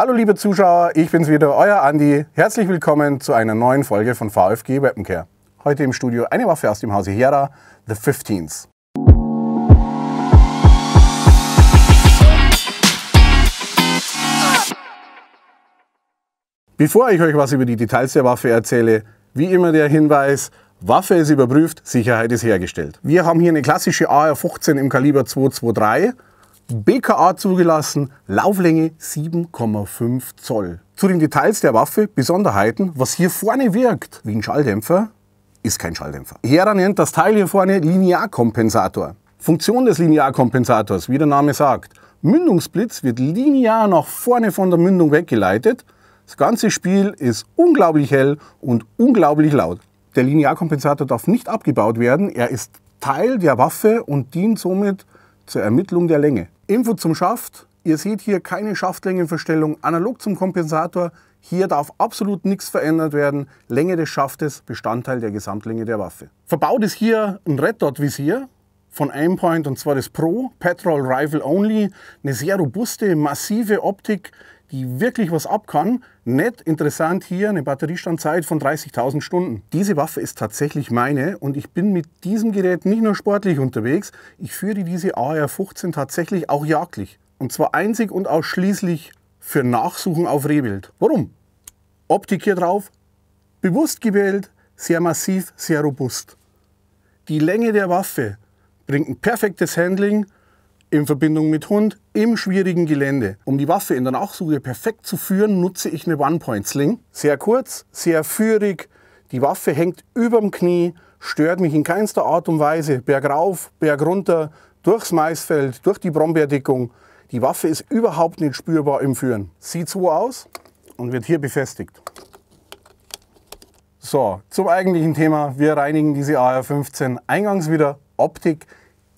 Hallo liebe Zuschauer, ich bin's wieder, euer Andi. Herzlich willkommen zu einer neuen Folge von VFG Webcare. Heute im Studio eine Waffe aus dem Hause Hera, The 15s. Bevor ich euch was über die Details der Waffe erzähle, wie immer der Hinweis, Waffe ist überprüft, Sicherheit ist hergestellt. Wir haben hier eine klassische AR-15 im Kaliber 223 BKA zugelassen, Lauflänge 7,5 Zoll. Zu den Details der Waffe, Besonderheiten, was hier vorne wirkt wie ein Schalldämpfer, ist kein Schalldämpfer. Hera nennt das Teil hier vorne Linearkompensator. Funktion des Linearkompensators, wie der Name sagt, Mündungsblitz wird linear nach vorne von der Mündung weggeleitet. Das ganze Spiel ist unglaublich hell und unglaublich laut. Der Linearkompensator darf nicht abgebaut werden, er ist Teil der Waffe und dient somit zur Ermittlung der Länge. Info zum Schaft. Ihr seht hier keine Schaftlängenverstellung analog zum Kompensator. Hier darf absolut nichts verändert werden. Länge des Schaftes, Bestandteil der Gesamtlänge der Waffe. Verbaut ist hier ein Red Dot Visier von Aimpoint und zwar das Pro Petrol Rifle Only. Eine sehr robuste, massive Optik, die wirklich was abkann. Nett, interessant hier eine Batteriestandzeit von 30.000 Stunden. Diese Waffe ist tatsächlich meine und ich bin mit diesem Gerät nicht nur sportlich unterwegs, ich führe diese AR-15 tatsächlich auch jagdlich. Und zwar einzig und ausschließlich für Nachsuchen auf Rehwild. Warum? Optik hier drauf, bewusst gewählt, sehr massiv, sehr robust. Die Länge der Waffe bringt ein perfektes Handling in Verbindung mit Hund im schwierigen Gelände. Um die Waffe in der Nachsuche perfekt zu führen, nutze ich eine One-Point-Sling. Sehr kurz, sehr führig, die Waffe hängt überm Knie, stört mich in keinster Art und Weise. Bergauf, bergunter, durchs Maisfeld, durch die Brombeerdickung. Die Waffe ist überhaupt nicht spürbar im Führen. Sieht so aus und wird hier befestigt. So, zum eigentlichen Thema. Wir reinigen diese AR-15 eingangs wieder. Optik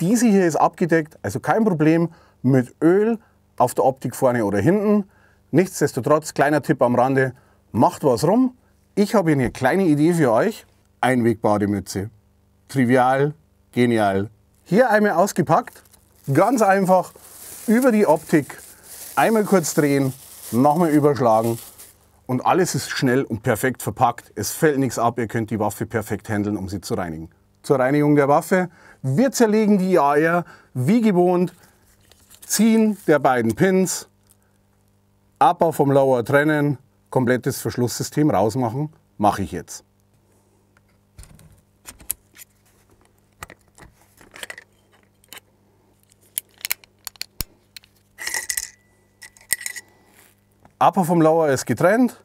diese hier ist abgedeckt, also kein Problem mit Öl auf der Optik vorne oder hinten. Nichtsdestotrotz, kleiner Tipp am Rande, macht was rum. Ich habe hier eine kleine Idee für euch. Einwegbademütze. Trivial, genial. Hier einmal ausgepackt, ganz einfach über die Optik einmal kurz drehen, nochmal überschlagen und alles ist schnell und perfekt verpackt. Es fällt nichts ab, ihr könnt die Waffe perfekt handeln, um sie zu reinigen zur Reinigung der Waffe. Wir zerlegen die Eier wie gewohnt, ziehen der beiden Pins, Upper vom Lower trennen, komplettes Verschlusssystem rausmachen, mache ich jetzt. Upper vom Lower ist getrennt,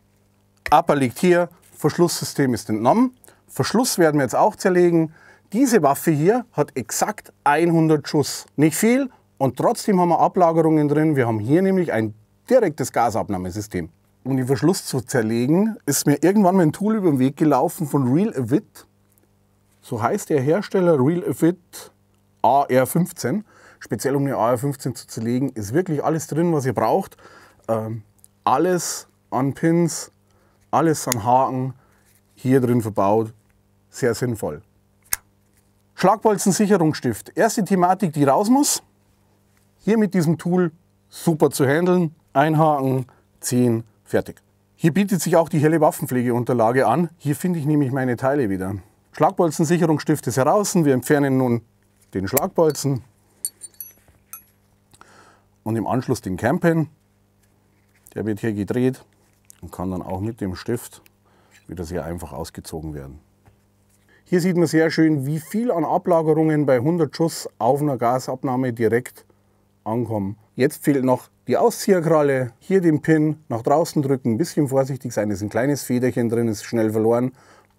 Upper liegt hier, Verschlusssystem ist entnommen. Verschluss werden wir jetzt auch zerlegen. Diese Waffe hier hat exakt 100 Schuss. Nicht viel und trotzdem haben wir Ablagerungen drin. Wir haben hier nämlich ein direktes Gasabnahmesystem. Um den Verschluss zu zerlegen, ist mir irgendwann mein Tool über den Weg gelaufen von Real Avid. So heißt der Hersteller Real Avid AR15. Speziell um den AR15 zu zerlegen, ist wirklich alles drin, was ihr braucht. Ähm, alles an Pins, alles an Haken hier drin verbaut. Sehr sinnvoll. Schlagbolzen-Sicherungsstift. Erste Thematik, die raus muss. Hier mit diesem Tool super zu handeln. Einhaken, ziehen, fertig. Hier bietet sich auch die helle Waffenpflegeunterlage an. Hier finde ich nämlich meine Teile wieder. Schlagbolzen-Sicherungsstift ist heraus. Wir entfernen nun den Schlagbolzen und im Anschluss den Campen. Der wird hier gedreht und kann dann auch mit dem Stift wieder sehr einfach ausgezogen werden. Hier sieht man sehr schön, wie viel an Ablagerungen bei 100 Schuss auf einer Gasabnahme direkt ankommen. Jetzt fehlt noch die Auszieherkralle, hier den Pin nach draußen drücken, ein bisschen vorsichtig sein, ist ein kleines Federchen drin, ist schnell verloren.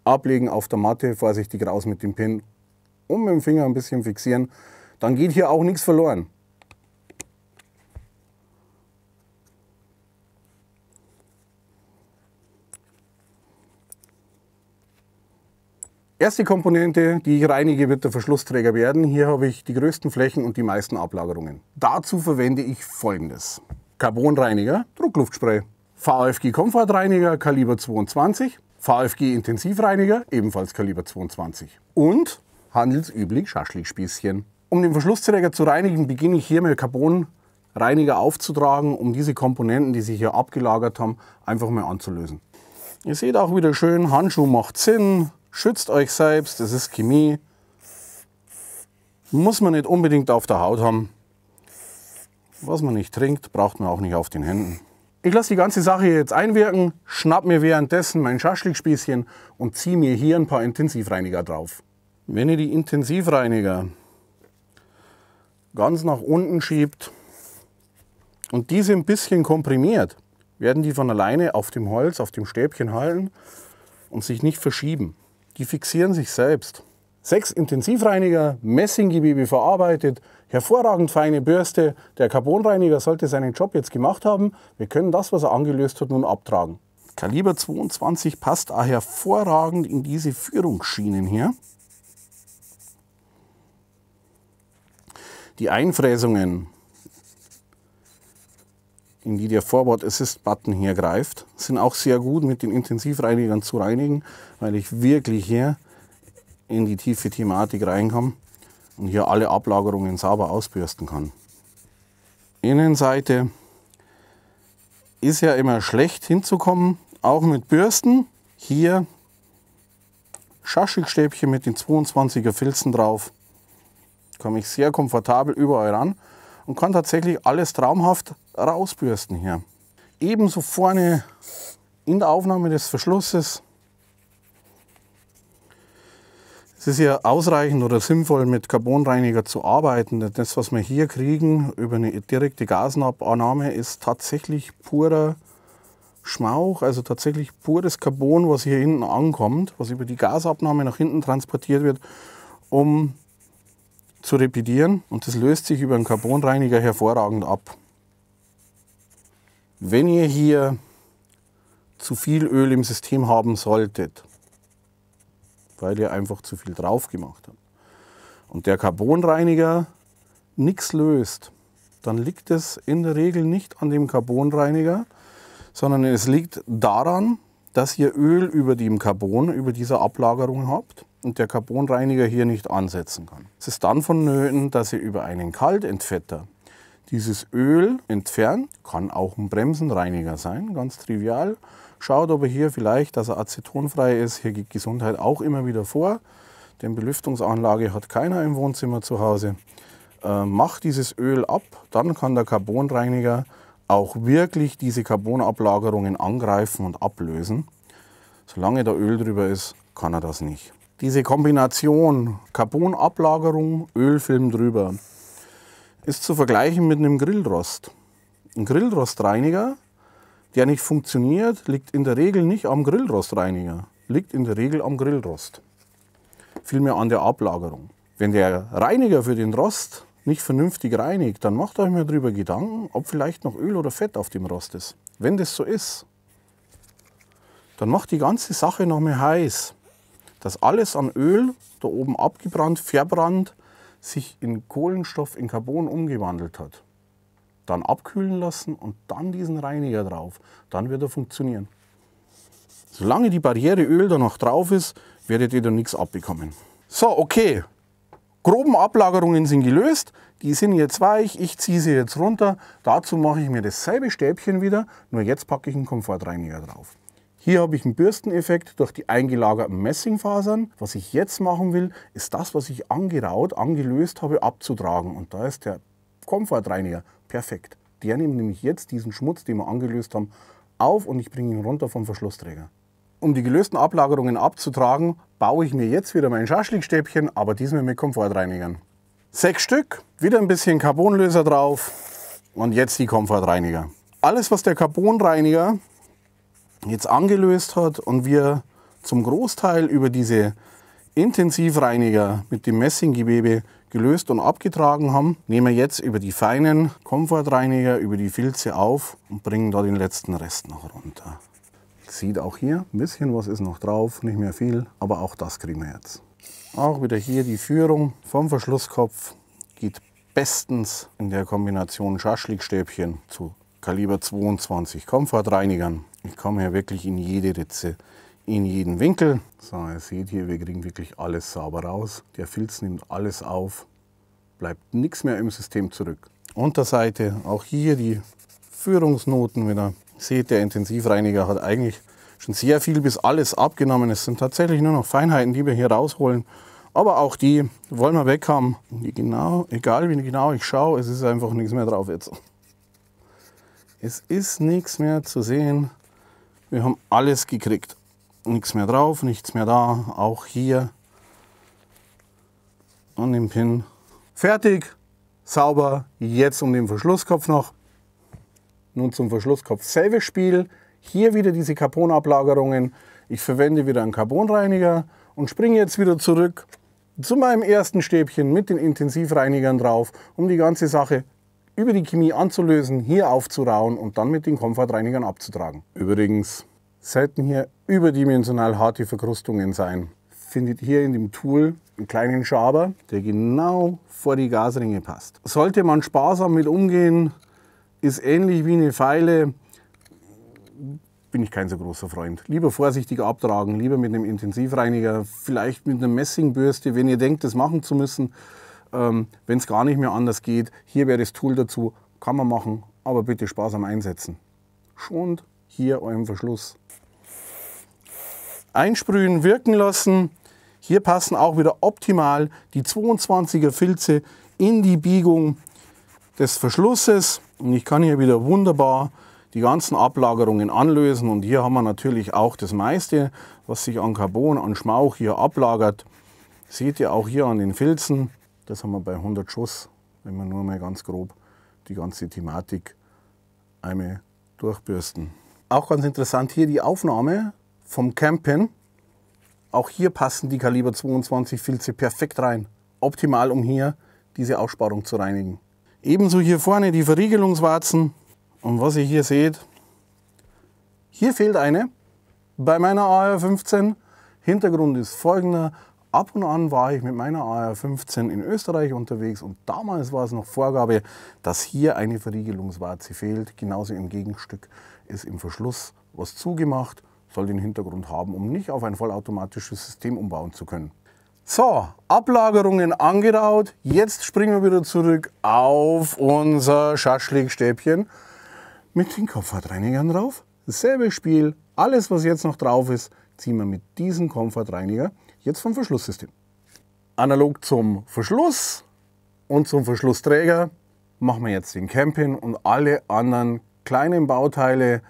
Ablegen auf der Matte, vorsichtig raus mit dem Pin und mit dem Finger ein bisschen fixieren. Dann geht hier auch nichts verloren. Erste Komponente, die ich reinige, wird der Verschlussträger werden. Hier habe ich die größten Flächen und die meisten Ablagerungen. Dazu verwende ich folgendes. Carbonreiniger, Druckluftspray, VFG Komfortreiniger Kaliber 22, VFG Intensivreiniger ebenfalls Kaliber 22 und handelsüblich Schaschlikspießchen. Um den Verschlussträger zu reinigen, beginne ich hier mit Carbonreiniger aufzutragen, um diese Komponenten, die sich hier abgelagert haben, einfach mal anzulösen. Ihr seht auch wieder schön, Handschuh macht Sinn, Schützt euch selbst, das ist Chemie. Muss man nicht unbedingt auf der Haut haben. Was man nicht trinkt, braucht man auch nicht auf den Händen. Ich lasse die ganze Sache jetzt einwirken, schnapp mir währenddessen mein Schaschlikspießchen und ziehe mir hier ein paar Intensivreiniger drauf. Wenn ihr die Intensivreiniger ganz nach unten schiebt und diese ein bisschen komprimiert, werden die von alleine auf dem Holz, auf dem Stäbchen halten und sich nicht verschieben die fixieren sich selbst. Sechs Intensivreiniger, Messinggewebe verarbeitet, hervorragend feine Bürste. Der Carbonreiniger sollte seinen Job jetzt gemacht haben. Wir können das, was er angelöst hat, nun abtragen. Kaliber 22 passt auch hervorragend in diese Führungsschienen hier. Die Einfräsungen in die der Forward Assist Button hier greift. Sind auch sehr gut mit den Intensivreinigern zu reinigen, weil ich wirklich hier in die tiefe Thematik reinkomme und hier alle Ablagerungen sauber ausbürsten kann. Innenseite ist ja immer schlecht hinzukommen, auch mit Bürsten. Hier Schaschikstäbchen mit den 22er Filzen drauf. Komme ich sehr komfortabel überall ran und kann tatsächlich alles traumhaft rausbürsten hier. Ebenso vorne in der Aufnahme des Verschlusses. Es ist ja ausreichend oder sinnvoll, mit Carbonreiniger zu arbeiten. Das, was wir hier kriegen über eine direkte Gasenabnahme, ist tatsächlich purer Schmauch, also tatsächlich pures Carbon, was hier hinten ankommt, was über die Gasabnahme nach hinten transportiert wird, um zu repetieren und das löst sich über einen Carbonreiniger hervorragend ab. Wenn ihr hier zu viel Öl im System haben solltet, weil ihr einfach zu viel drauf gemacht habt und der Carbonreiniger nichts löst, dann liegt es in der Regel nicht an dem Carbonreiniger, sondern es liegt daran, dass ihr Öl über dem Carbon, über dieser Ablagerung habt und der Carbonreiniger hier nicht ansetzen kann. Es ist dann vonnöten, dass ihr über einen Kaltentfetter dieses Öl entfernt. Kann auch ein Bremsenreiniger sein, ganz trivial. Schaut aber hier vielleicht, dass er acetonfrei ist. Hier geht Gesundheit auch immer wieder vor. Denn Belüftungsanlage hat keiner im Wohnzimmer zu Hause. Äh, macht dieses Öl ab, dann kann der Carbonreiniger auch wirklich diese Carbonablagerungen angreifen und ablösen. Solange da Öl drüber ist, kann er das nicht. Diese Kombination Carbonablagerung, Ölfilm drüber ist zu vergleichen mit einem Grillrost. Ein Grillrostreiniger, der nicht funktioniert, liegt in der Regel nicht am Grillrostreiniger, liegt in der Regel am Grillrost. Vielmehr an der Ablagerung. Wenn der Reiniger für den Rost nicht vernünftig reinigt, dann macht euch mal darüber Gedanken, ob vielleicht noch Öl oder Fett auf dem Rost ist. Wenn das so ist, dann macht die ganze Sache noch mehr heiß dass alles an Öl da oben abgebrannt, verbrannt, sich in Kohlenstoff, in Carbon umgewandelt hat. Dann abkühlen lassen und dann diesen Reiniger drauf. Dann wird er funktionieren. Solange die Barriere Öl da noch drauf ist, werdet ihr da nichts abbekommen. So, okay. Groben Ablagerungen sind gelöst. Die sind jetzt weich. Ich ziehe sie jetzt runter. Dazu mache ich mir dasselbe Stäbchen wieder. Nur jetzt packe ich einen Komfortreiniger drauf. Hier habe ich einen Bürsteneffekt durch die eingelagerten Messingfasern. Was ich jetzt machen will, ist das, was ich angeraut, angelöst habe, abzutragen. Und da ist der Komfortreiniger perfekt. Der nimmt nämlich jetzt diesen Schmutz, den wir angelöst haben, auf und ich bringe ihn runter vom Verschlussträger. Um die gelösten Ablagerungen abzutragen, baue ich mir jetzt wieder mein Schaschlikstäbchen, aber diesmal mit Komfortreinigern. Sechs Stück, wieder ein bisschen Carbonlöser drauf und jetzt die Komfortreiniger. Alles, was der Carbonreiniger jetzt angelöst hat und wir zum Großteil über diese Intensivreiniger mit dem Messinggewebe gelöst und abgetragen haben, nehmen wir jetzt über die feinen Komfortreiniger, über die Filze auf und bringen da den letzten Rest noch runter. Sieht auch hier, ein bisschen was ist noch drauf, nicht mehr viel, aber auch das kriegen wir jetzt. Auch wieder hier die Führung vom Verschlusskopf geht bestens in der Kombination Schaschlikstäbchen zu Kaliber 22 Komfortreinigern. Ich komme hier wirklich in jede Ritze, in jeden Winkel. So, ihr seht hier, wir kriegen wirklich alles sauber raus. Der Filz nimmt alles auf, bleibt nichts mehr im System zurück. Unterseite, auch hier die Führungsnoten wieder. Seht, der Intensivreiniger hat eigentlich schon sehr viel bis alles abgenommen. Es sind tatsächlich nur noch Feinheiten, die wir hier rausholen. Aber auch die wollen wir weg haben. Genau, egal wie genau ich schaue, es ist einfach nichts mehr drauf jetzt. Es ist nichts mehr zu sehen. Wir haben alles gekriegt. Nichts mehr drauf, nichts mehr da, auch hier an dem Pin. Fertig, sauber. Jetzt um den Verschlusskopf noch. Nun zum Verschlusskopf. Selbes Spiel. Hier wieder diese Carbonablagerungen. Ich verwende wieder einen Carbonreiniger und springe jetzt wieder zurück zu meinem ersten Stäbchen mit den Intensivreinigern drauf, um die ganze Sache über die Chemie anzulösen, hier aufzurauen und dann mit den Komfortreinigern abzutragen. Übrigens sollten hier überdimensional harte Verkrustungen sein. Findet hier in dem Tool einen kleinen Schaber, der genau vor die Gasringe passt. Sollte man sparsam mit umgehen, ist ähnlich wie eine Feile, bin ich kein so großer Freund. Lieber vorsichtig abtragen, lieber mit einem Intensivreiniger, vielleicht mit einer Messingbürste, wenn ihr denkt, das machen zu müssen ähm, wenn es gar nicht mehr anders geht, hier wäre das Tool dazu, kann man machen, aber bitte Spaß am einsetzen. Schont hier euren Verschluss. Einsprühen, wirken lassen. Hier passen auch wieder optimal die 22er Filze in die Biegung des Verschlusses. Und ich kann hier wieder wunderbar die ganzen Ablagerungen anlösen. Und hier haben wir natürlich auch das meiste, was sich an Carbon, an Schmauch hier ablagert. Seht ihr auch hier an den Filzen. Das haben wir bei 100 Schuss, wenn wir nur mal ganz grob die ganze Thematik einmal durchbürsten. Auch ganz interessant hier die Aufnahme vom Campen. Auch hier passen die Kaliber 22 Filze perfekt rein. Optimal, um hier diese Aussparung zu reinigen. Ebenso hier vorne die Verriegelungswarzen. Und was ihr hier seht, hier fehlt eine. Bei meiner AR-15 Hintergrund ist folgender. Ab und an war ich mit meiner AR-15 in Österreich unterwegs und damals war es noch Vorgabe, dass hier eine Verriegelungswarze fehlt. Genauso im Gegenstück ist im Verschluss was zugemacht, soll den Hintergrund haben, um nicht auf ein vollautomatisches System umbauen zu können. So, Ablagerungen angeraut. Jetzt springen wir wieder zurück auf unser Schaschlikstäbchen mit den Kopfhardreinigern drauf. Dasselbe Spiel, alles was jetzt noch drauf ist, ziehen wir mit diesem Komfortreiniger jetzt vom Verschlusssystem. Analog zum Verschluss und zum Verschlussträger machen wir jetzt den Camping und alle anderen kleinen Bauteile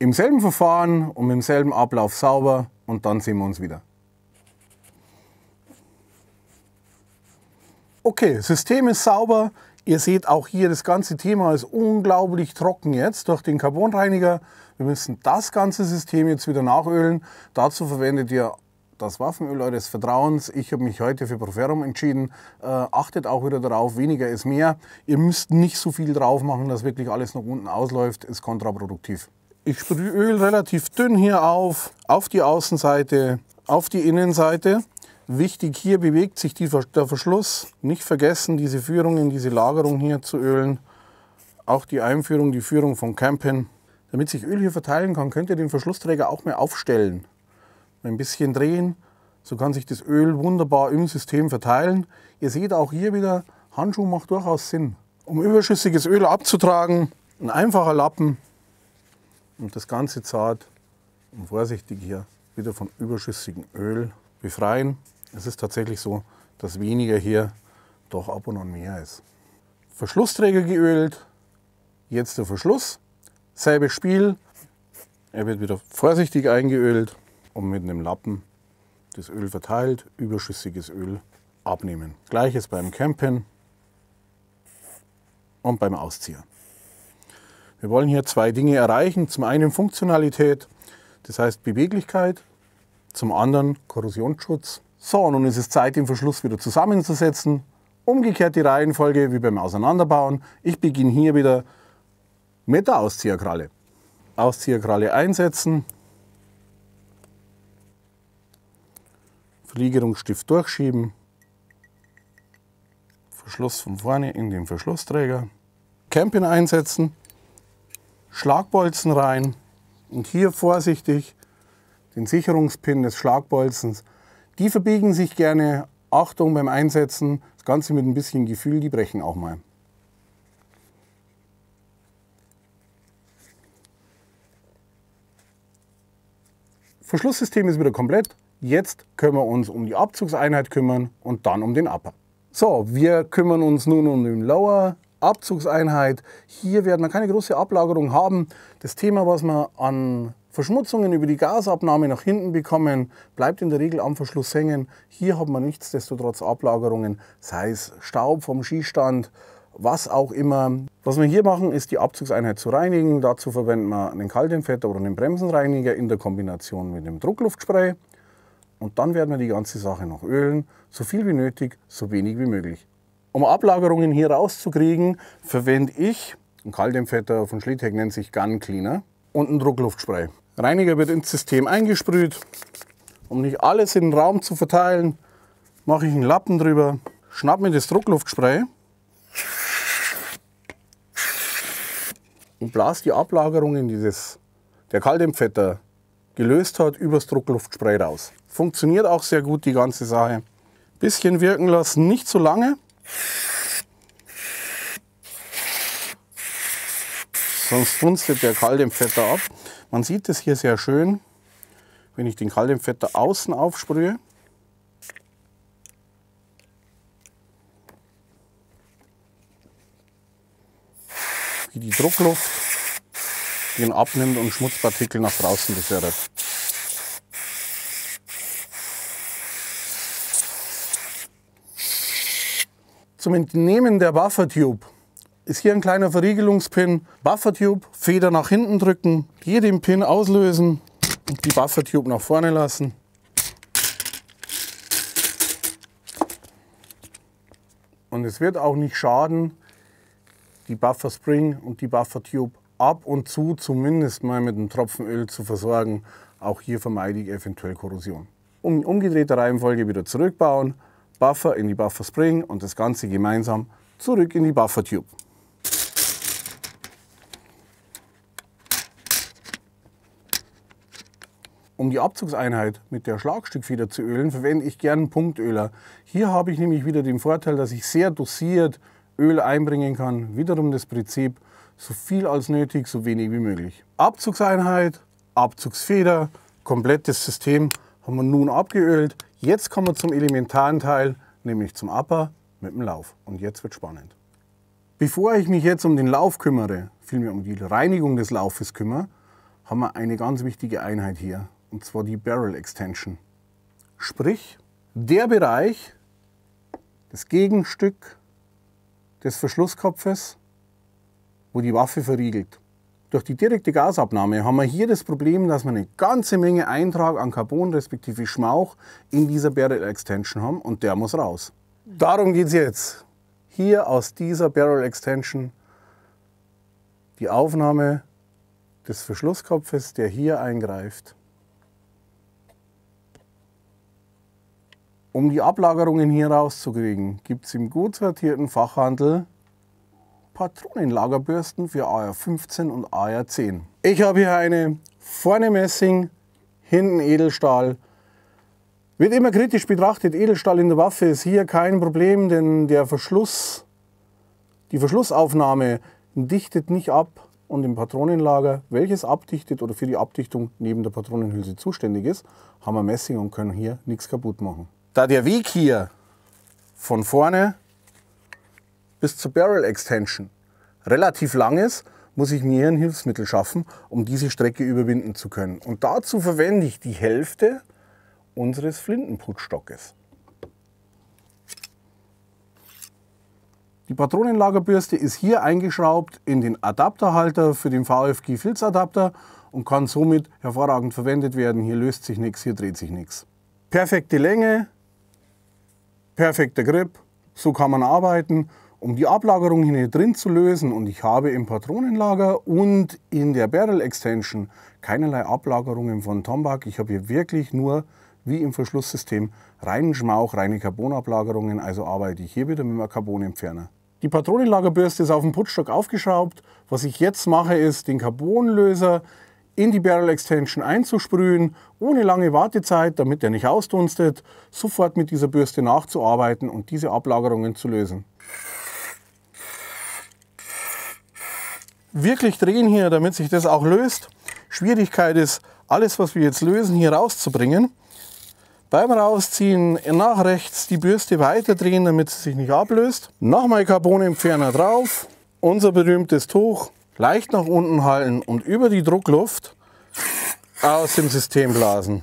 im selben Verfahren und im selben Ablauf sauber und dann sehen wir uns wieder. Okay, System ist sauber. Ihr seht auch hier, das ganze Thema ist unglaublich trocken jetzt durch den Carbonreiniger. Wir müssen das ganze System jetzt wieder nachölen. Dazu verwendet ihr das Waffenöl eures Vertrauens. Ich habe mich heute für Proferum entschieden. Äh, achtet auch wieder darauf, weniger ist mehr. Ihr müsst nicht so viel drauf machen, dass wirklich alles nach unten ausläuft, ist kontraproduktiv. Ich sprühe Öl relativ dünn hier auf, auf die Außenseite, auf die Innenseite. Wichtig hier bewegt sich die, der Verschluss. Nicht vergessen, diese Führungen, diese Lagerung hier zu ölen. Auch die Einführung, die Führung von Campen. Damit sich Öl hier verteilen kann, könnt ihr den Verschlussträger auch mehr aufstellen ein bisschen drehen. So kann sich das Öl wunderbar im System verteilen. Ihr seht auch hier wieder, Handschuh macht durchaus Sinn. Um überschüssiges Öl abzutragen, ein einfacher Lappen und das Ganze zart und vorsichtig hier wieder von überschüssigem Öl befreien. Es ist tatsächlich so, dass weniger hier doch ab und an mehr ist. Verschlussträger geölt, jetzt der Verschluss, selbe Spiel, er wird wieder vorsichtig eingeölt und mit einem Lappen das Öl verteilt, überschüssiges Öl abnehmen. Gleiches beim Campen und beim Auszieher. Wir wollen hier zwei Dinge erreichen. Zum einen Funktionalität, das heißt Beweglichkeit, zum anderen Korrosionsschutz. So, nun ist es Zeit, den Verschluss wieder zusammenzusetzen. Umgekehrt die Reihenfolge wie beim Auseinanderbauen. Ich beginne hier wieder mit der Auszieherkralle. Auszieherkralle einsetzen, Verliegerungsstift durchschieben. Verschluss von vorne in den Verschlussträger. Camping einsetzen. Schlagbolzen rein. Und hier vorsichtig den Sicherungspin des Schlagbolzens. Die verbiegen sich gerne. Achtung beim Einsetzen. Das Ganze mit ein bisschen Gefühl, die brechen auch mal. Verschlusssystem ist wieder komplett. Jetzt können wir uns um die Abzugseinheit kümmern und dann um den Upper. So, wir kümmern uns nun um den Lower. Abzugseinheit. Hier werden wir keine große Ablagerung haben. Das Thema, was wir an Verschmutzungen über die Gasabnahme nach hinten bekommen, bleibt in der Regel am Verschluss hängen. Hier haben wir nichtsdestotrotz Ablagerungen, sei es Staub vom Skistand, was auch immer. Was wir hier machen, ist die Abzugseinheit zu reinigen. Dazu verwenden wir einen Kaltentfetter oder einen Bremsenreiniger in der Kombination mit dem Druckluftspray. Und dann werden wir die ganze Sache noch ölen, so viel wie nötig, so wenig wie möglich. Um Ablagerungen hier rauszukriegen, verwende ich, einen Kaldempfetter von Schlitteck nennt sich Gun Cleaner, und einen Druckluftspray. Reiniger wird ins System eingesprüht. Um nicht alles in den Raum zu verteilen, mache ich einen Lappen drüber, schnapp mir das Druckluftspray und blase die Ablagerungen, die das, der Kaldempfetter gelöst hat, übers Druckluftspray raus. Funktioniert auch sehr gut die ganze Sache. Bisschen wirken lassen, nicht zu lange. Sonst dunstet der Kaltempfetter ab. Man sieht es hier sehr schön, wenn ich den Kaltempfetter außen aufsprühe. Wie die Druckluft den abnimmt und Schmutzpartikel nach draußen befördert. Zum Entnehmen der Buffertube ist hier ein kleiner Verriegelungspin. Buffertube, Feder nach hinten drücken, hier den Pin auslösen und die Buffertube nach vorne lassen. Und es wird auch nicht schaden, die Buffer Spring und die Buffer Tube ab und zu zumindest mal mit einem Tropfen Öl zu versorgen. Auch hier vermeide ich eventuell Korrosion. Um umgedrehte Reihenfolge wieder zurückbauen, Buffer in die Buffer Spring und das Ganze gemeinsam zurück in die Buffer Tube. Um die Abzugseinheit mit der Schlagstückfeder zu ölen, verwende ich gern Punktöler. Hier habe ich nämlich wieder den Vorteil, dass ich sehr dosiert Öl einbringen kann. Wiederum das Prinzip, so viel als nötig, so wenig wie möglich. Abzugseinheit, Abzugsfeder, komplettes System haben wir nun abgeölt. Jetzt kommen wir zum elementaren Teil, nämlich zum Upper mit dem Lauf. Und jetzt wird spannend. Bevor ich mich jetzt um den Lauf kümmere, vielmehr um die Reinigung des Laufes kümmere, haben wir eine ganz wichtige Einheit hier, und zwar die Barrel Extension. Sprich, der Bereich, das Gegenstück des Verschlusskopfes, wo die Waffe verriegelt. Durch die direkte Gasabnahme haben wir hier das Problem, dass wir eine ganze Menge Eintrag an Carbon respektive Schmauch in dieser Barrel Extension haben und der muss raus. Darum geht es jetzt. Hier aus dieser Barrel Extension die Aufnahme des Verschlusskopfes, der hier eingreift. Um die Ablagerungen hier rauszukriegen, gibt es im gut sortierten Fachhandel Patronenlagerbürsten für AR15 und AR10. Ich habe hier eine vorne Messing, hinten Edelstahl. Wird immer kritisch betrachtet, Edelstahl in der Waffe ist hier kein Problem, denn der Verschluss, die Verschlussaufnahme dichtet nicht ab und im Patronenlager, welches abdichtet oder für die Abdichtung neben der Patronenhülse zuständig ist, haben wir Messing und können hier nichts kaputt machen. Da der Weg hier von vorne bis zur Barrel Extension. Relativ langes muss ich mir ein Hilfsmittel schaffen, um diese Strecke überwinden zu können. Und dazu verwende ich die Hälfte unseres Flintenputzstockes. Die Patronenlagerbürste ist hier eingeschraubt in den Adapterhalter für den VFG-Filzadapter und kann somit hervorragend verwendet werden. Hier löst sich nichts, hier dreht sich nichts. Perfekte Länge, perfekter Grip, so kann man arbeiten um die Ablagerung hier drin zu lösen und ich habe im Patronenlager und in der Barrel Extension keinerlei Ablagerungen von Tombak. Ich habe hier wirklich nur wie im Verschlusssystem reinen Schmauch, reine Carbonablagerungen, also arbeite ich hier wieder mit einem Carbonentferner. Die Patronenlagerbürste ist auf dem Putzstock aufgeschraubt. Was ich jetzt mache, ist den Carbonlöser in die Barrel Extension einzusprühen, ohne lange Wartezeit, damit er nicht ausdunstet, sofort mit dieser Bürste nachzuarbeiten und diese Ablagerungen zu lösen. wirklich drehen hier, damit sich das auch löst. Schwierigkeit ist, alles, was wir jetzt lösen, hier rauszubringen. Beim Rausziehen nach rechts die Bürste weiter drehen, damit sie sich nicht ablöst. Nochmal Carbonentferner drauf, unser berühmtes Tuch leicht nach unten halten und über die Druckluft aus dem System blasen.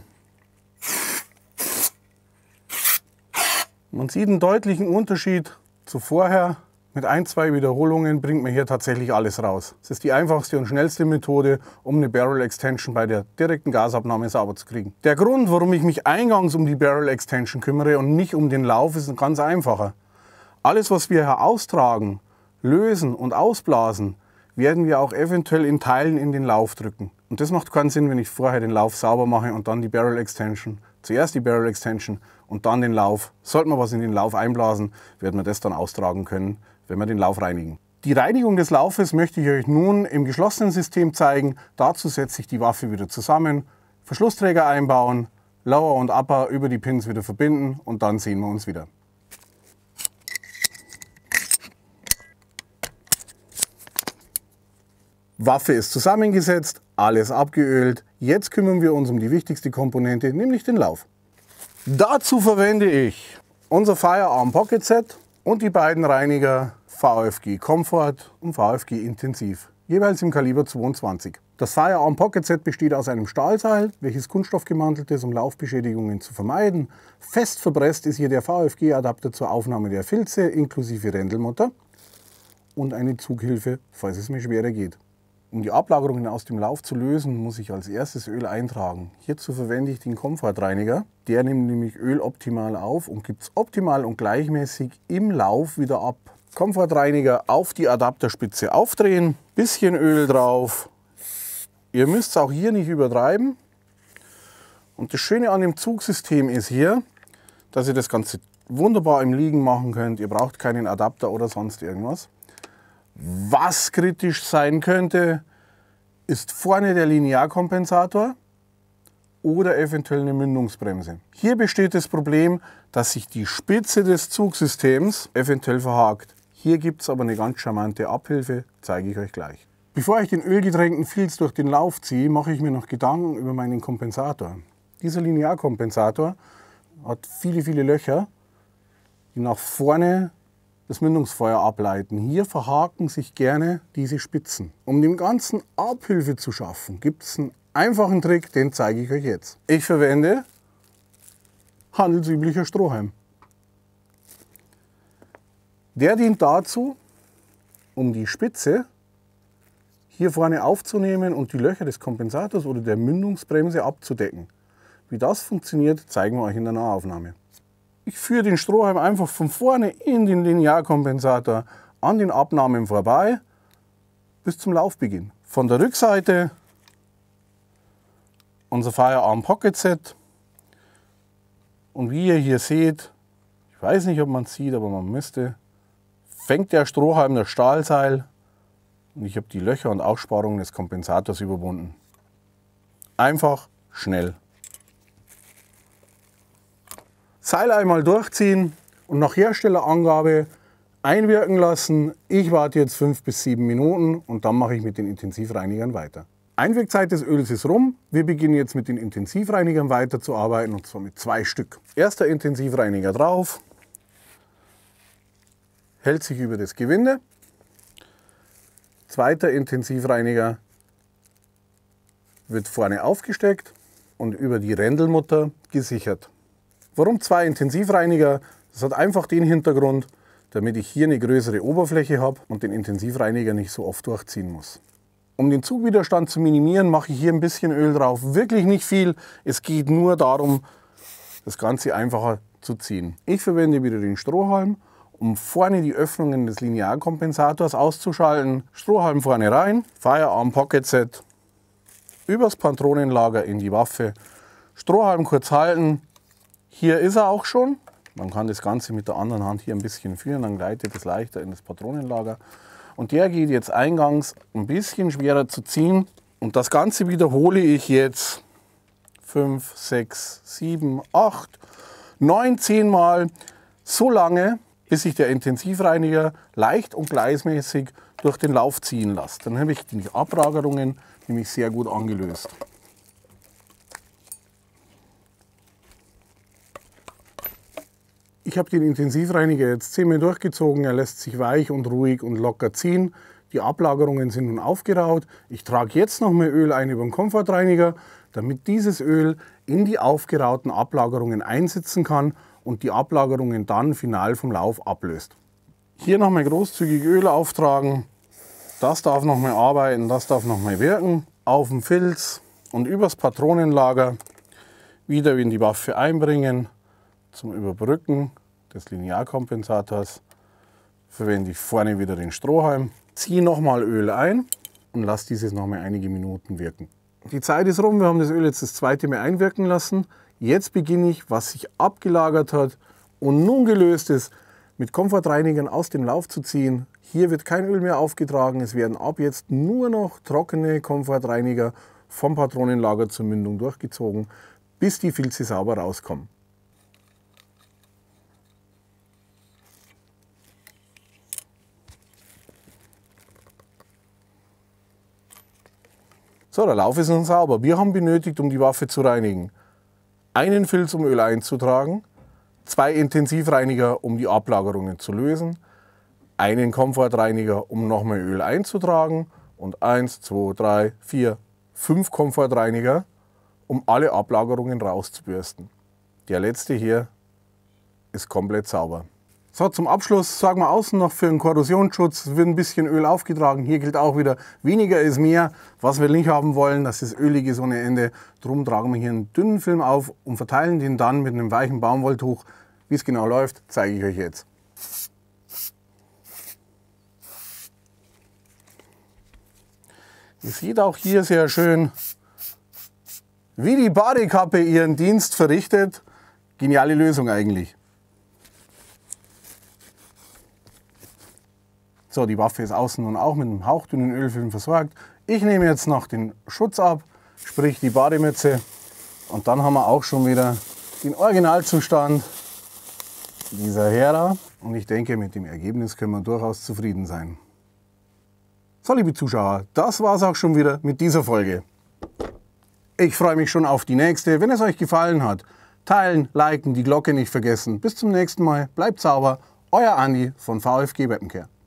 Man sieht einen deutlichen Unterschied zu vorher. Mit ein, zwei Wiederholungen bringt man hier tatsächlich alles raus. Es ist die einfachste und schnellste Methode, um eine Barrel Extension bei der direkten Gasabnahme sauber zu kriegen. Der Grund, warum ich mich eingangs um die Barrel Extension kümmere und nicht um den Lauf, ist ein ganz einfacher. Alles, was wir hier austragen, lösen und ausblasen, werden wir auch eventuell in Teilen in den Lauf drücken. Und das macht keinen Sinn, wenn ich vorher den Lauf sauber mache und dann die Barrel Extension. Zuerst die Barrel Extension und dann den Lauf. Sollte man was in den Lauf einblasen, werden wir das dann austragen können wenn wir den Lauf reinigen. Die Reinigung des Laufes möchte ich euch nun im geschlossenen System zeigen. Dazu setze ich die Waffe wieder zusammen, Verschlussträger einbauen, Lower und Upper über die Pins wieder verbinden und dann sehen wir uns wieder. Waffe ist zusammengesetzt, alles abgeölt. Jetzt kümmern wir uns um die wichtigste Komponente, nämlich den Lauf. Dazu verwende ich unser Firearm Pocket Set und die beiden Reiniger VFG Comfort und VFG Intensiv, jeweils im Kaliber 22. Das Firearm Pocket Set besteht aus einem Stahlseil, welches kunststoffgemantelt ist, um Laufbeschädigungen zu vermeiden. Fest verpresst ist hier der VFG-Adapter zur Aufnahme der Filze inklusive Rändelmutter und eine Zughilfe, falls es mir schwerer geht. Um die Ablagerungen aus dem Lauf zu lösen, muss ich als erstes Öl eintragen. Hierzu verwende ich den Komfortreiniger. Der nimmt nämlich Öl optimal auf und gibt es optimal und gleichmäßig im Lauf wieder ab. Komfortreiniger auf die Adapterspitze aufdrehen, bisschen Öl drauf. Ihr müsst es auch hier nicht übertreiben. Und das Schöne an dem Zugsystem ist hier, dass ihr das Ganze wunderbar im Liegen machen könnt. Ihr braucht keinen Adapter oder sonst irgendwas. Was kritisch sein könnte, ist vorne der Linearkompensator oder eventuell eine Mündungsbremse. Hier besteht das Problem, dass sich die Spitze des Zugsystems eventuell verhakt. Hier gibt es aber eine ganz charmante Abhilfe, zeige ich euch gleich. Bevor ich den Ölgetränkten Filz durch den Lauf ziehe, mache ich mir noch Gedanken über meinen Kompensator. Dieser Linearkompensator hat viele, viele Löcher, die nach vorne das Mündungsfeuer ableiten. Hier verhaken sich gerne diese Spitzen. Um dem Ganzen Abhilfe zu schaffen, gibt es einen einfachen Trick, den zeige ich euch jetzt. Ich verwende handelsüblicher Strohhalm. Der dient dazu, um die Spitze hier vorne aufzunehmen und die Löcher des Kompensators oder der Mündungsbremse abzudecken. Wie das funktioniert, zeigen wir euch in der Nahaufnahme. Ich führe den Strohhalm einfach von vorne in den Linearkompensator an den Abnahmen vorbei bis zum Laufbeginn. Von der Rückseite unser Firearm Pocket Set. Und wie ihr hier seht, ich weiß nicht, ob man es sieht, aber man müsste fängt der Strohhalm das Stahlseil und ich habe die Löcher und Aussparungen des Kompensators überwunden. Einfach, schnell. Seil einmal durchziehen und nach Herstellerangabe einwirken lassen. Ich warte jetzt fünf bis sieben Minuten und dann mache ich mit den Intensivreinigern weiter. Einwirkzeit des Öls ist rum. Wir beginnen jetzt mit den Intensivreinigern weiterzuarbeiten und zwar mit zwei Stück. Erster Intensivreiniger drauf, hält sich über das Gewinde. Zweiter Intensivreiniger wird vorne aufgesteckt und über die Rändelmutter gesichert. Warum zwei Intensivreiniger? Das hat einfach den Hintergrund, damit ich hier eine größere Oberfläche habe und den Intensivreiniger nicht so oft durchziehen muss. Um den Zugwiderstand zu minimieren, mache ich hier ein bisschen Öl drauf. Wirklich nicht viel. Es geht nur darum, das Ganze einfacher zu ziehen. Ich verwende wieder den Strohhalm um vorne die Öffnungen des Linearkompensators auszuschalten. Strohhalm vorne rein, Firearm Pocket Set übers Patronenlager in die Waffe. Strohhalm kurz halten. Hier ist er auch schon. Man kann das Ganze mit der anderen Hand hier ein bisschen führen, dann gleitet es leichter in das Patronenlager. Und der geht jetzt eingangs ein bisschen schwerer zu ziehen. Und das Ganze wiederhole ich jetzt 5, 6, 7, 8, 9, 10 Mal so lange, bis sich der Intensivreiniger leicht und gleichmäßig durch den Lauf ziehen lässt. Dann habe ich die Abragerungen nämlich sehr gut angelöst. Ich habe den Intensivreiniger jetzt zehnmal durchgezogen, er lässt sich weich und ruhig und locker ziehen. Die Ablagerungen sind nun aufgeraut. Ich trage jetzt noch mehr Öl ein über den Komfortreiniger, damit dieses Öl in die aufgerauten Ablagerungen einsitzen kann und die Ablagerungen dann final vom Lauf ablöst. Hier nochmal großzügig Öl auftragen. Das darf nochmal arbeiten, das darf nochmal wirken. Auf dem Filz und übers Patronenlager wieder in die Waffe einbringen. Zum Überbrücken des Linearkompensators verwende ich vorne wieder den Strohhalm. Ziehe nochmal Öl ein und lasse dieses nochmal einige Minuten wirken. Die Zeit ist rum, wir haben das Öl jetzt das zweite Mal einwirken lassen. Jetzt beginne ich, was sich abgelagert hat und nun gelöst ist, mit Komfortreinigern aus dem Lauf zu ziehen. Hier wird kein Öl mehr aufgetragen. Es werden ab jetzt nur noch trockene Komfortreiniger vom Patronenlager zur Mündung durchgezogen, bis die Filze sauber rauskommen. So, der Lauf ist nun sauber. Wir haben benötigt, um die Waffe zu reinigen einen Filz, um Öl einzutragen, zwei Intensivreiniger, um die Ablagerungen zu lösen, einen Komfortreiniger, um noch mehr Öl einzutragen und eins, zwei, drei, vier, fünf Komfortreiniger, um alle Ablagerungen rauszubürsten. Der letzte hier ist komplett sauber. So, zum Abschluss sagen wir außen noch für den Korrosionsschutz wird ein bisschen Öl aufgetragen. Hier gilt auch wieder, weniger ist mehr. Was wir nicht haben wollen, dass das ölig ist ohne Ende. Drum tragen wir hier einen dünnen Film auf und verteilen den dann mit einem weichen Baumwolltuch. Wie es genau läuft, zeige ich euch jetzt. Ihr seht auch hier sehr schön, wie die Badekappe ihren Dienst verrichtet. Geniale Lösung eigentlich. So, die Waffe ist außen nun auch mit einem hauchdünnen Ölfilm versorgt. Ich nehme jetzt noch den Schutz ab, sprich die Bademütze. Und dann haben wir auch schon wieder den Originalzustand dieser Hera. Und ich denke, mit dem Ergebnis können wir durchaus zufrieden sein. So, liebe Zuschauer, das war es auch schon wieder mit dieser Folge. Ich freue mich schon auf die nächste. Wenn es euch gefallen hat, teilen, liken, die Glocke nicht vergessen. Bis zum nächsten Mal. Bleibt sauber. Euer Andi von VfG Webcare.